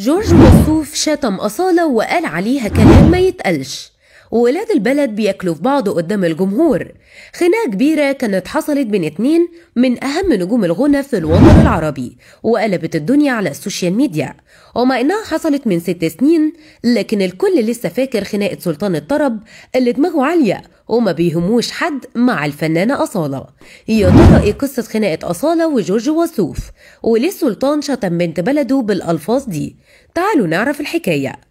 جورج وسوف شتم أصالة وقال عليها كلام ما يتقلش وولاد البلد بياكلوا في بعض قدام الجمهور خناقة كبيرة كانت حصلت بين اتنين من أهم نجوم الغنى في الوطن العربي وقلبت الدنيا على السوشيال ميديا ومع إنها حصلت من ست سنين لكن الكل لسه فاكر خناقة سلطان الطرب اللي دماغه عالية وما بيهموش حد مع الفنانة أصالة يا ترى إيه قصة خناقة أصالة وجورج وسوف وليه سلطان شتم بنت بلده بالألفاظ دي تعالوا نعرف الحكاية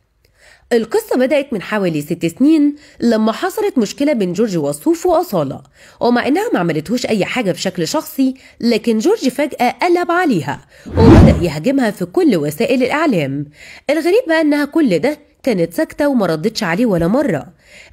القصة بدأت من حوالي ست سنين لما حصلت مشكلة بين جورج وصوف وأصالة ومع إنها ما عملتهوش أي حاجة بشكل شخصي لكن جورج فجأة قلب عليها وبدأ يهاجمها في كل وسائل الإعلام الغريب بقى إنها كل ده كانت ساكتة وما ردتش عليه ولا مرة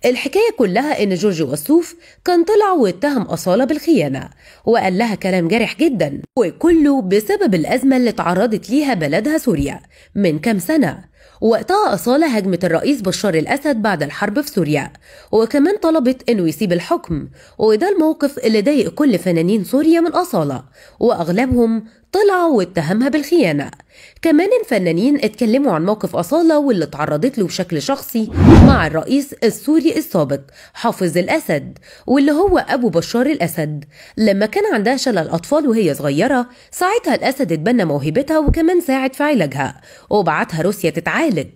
الحكاية كلها إن جورج وصوف كان طلع واتهم أصالة بالخيانة وقال لها كلام جارح جدا وكله بسبب الأزمة اللي تعرضت ليها بلدها سوريا من كام سنة وقتها أصالة هجمت الرئيس بشار الأسد بعد الحرب في سوريا وكمان طلبت إنه يسيب الحكم وده الموقف اللي ضايق كل فنانين سوريا من أصالة وأغلبهم طلع واتهمها بالخيانة كمان الفنانين اتكلموا عن موقف أصالة واللي تعرضت له بشكل شخصي مع الرئيس السوري السوري السابق حافظ الأسد واللي هو أبو بشار الأسد لما كان عندها شلل أطفال وهي صغيرة ساعتها الأسد اتبنى موهبتها وكمان ساعد في علاجها وبعتها روسيا تتعالج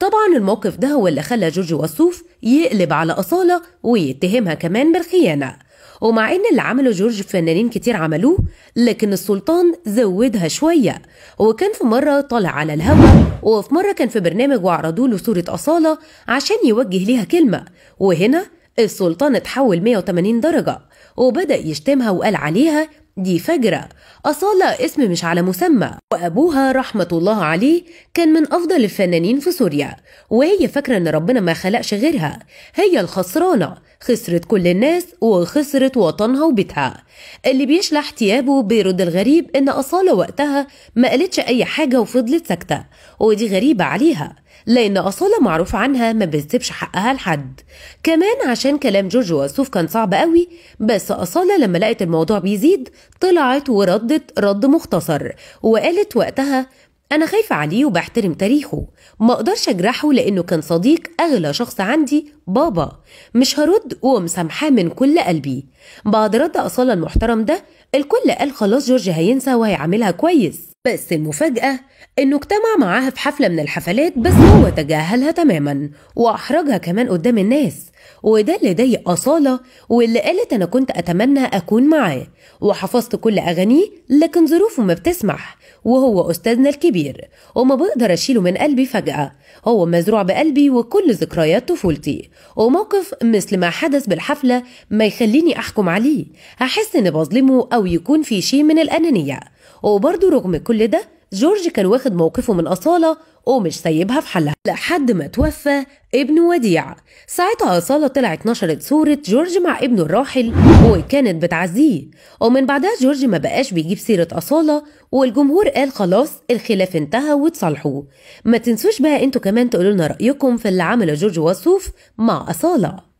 طبعا الموقف ده هو اللي خلى جورج وصوف يقلب على أصالة ويتهمها كمان بالخيانة ومع ان اللي عمله جورج فنانين كتير عملوه لكن السلطان زودها شويه وكان في مره طالع على الهوا وفي مره كان في برنامج وعرضوا له صوره اصاله عشان يوجه ليها كلمه وهنا السلطان اتحول 180 درجه وبدا يشتمها وقال عليها دي فجرة أصالة اسم مش على مسمى وأبوها رحمة الله عليه كان من أفضل الفنانين في سوريا وهي فاكرة إن ربنا ما خلقش غيرها هي الخسرانة خسرت كل الناس وخسرت وطنها وبيتها اللي بيشلح تيابه بيرد الغريب إن أصالة وقتها ما قالتش أي حاجة وفضلت ساكتة ودي غريبة عليها لأن أصالة معروف عنها ما بتسيبش حقها لحد كمان عشان كلام جورج واسوف كان صعب قوي بس أصالة لما لقت الموضوع بيزيد طلعت وردت رد مختصر وقالت وقتها أنا خايفة عليه وبحترم تاريخه ما أقدرش أجرحه لأنه كان صديق أغلى شخص عندي بابا مش هرد ومسامحاه من كل قلبي بعد رد أصالة المحترم ده الكل قال خلاص جورج هينسى وهيعملها كويس بس المفاجأة إنه اجتمع معاها في حفلة من الحفلات بس هو تجاهلها تماما وأحرجها كمان قدام الناس وده اللي ضايق أصالة واللي قالت أنا كنت أتمنى أكون معاه وحفظت كل أغانيه لكن ظروفه ما بتسمح وهو أستاذنا الكبير وما بقدر أشيله من قلبي فجأة هو مزروع بقلبي وكل ذكريات طفولتي وموقف مثل ما حدث بالحفلة ما يخليني أحكم عليه أحس إني بظلمه أو يكون في شيء من الأنانية وبرضه رغم كل ده جورج كان واخد موقفه من أصالة ومش سايبها في حلها لحد ما توفى ابن وديع ساعتها أصالة طلعت نشرت صورة جورج مع ابنه الراحل وكانت بتعزيه ومن بعدها جورج ما بقاش بيجيب سيرة أصالة والجمهور قال خلاص الخلاف انتهى وتصالحوا ما تنسوش بقى انتوا كمان تقولولنا رأيكم في اللي عمله جورج وصوف مع أصالة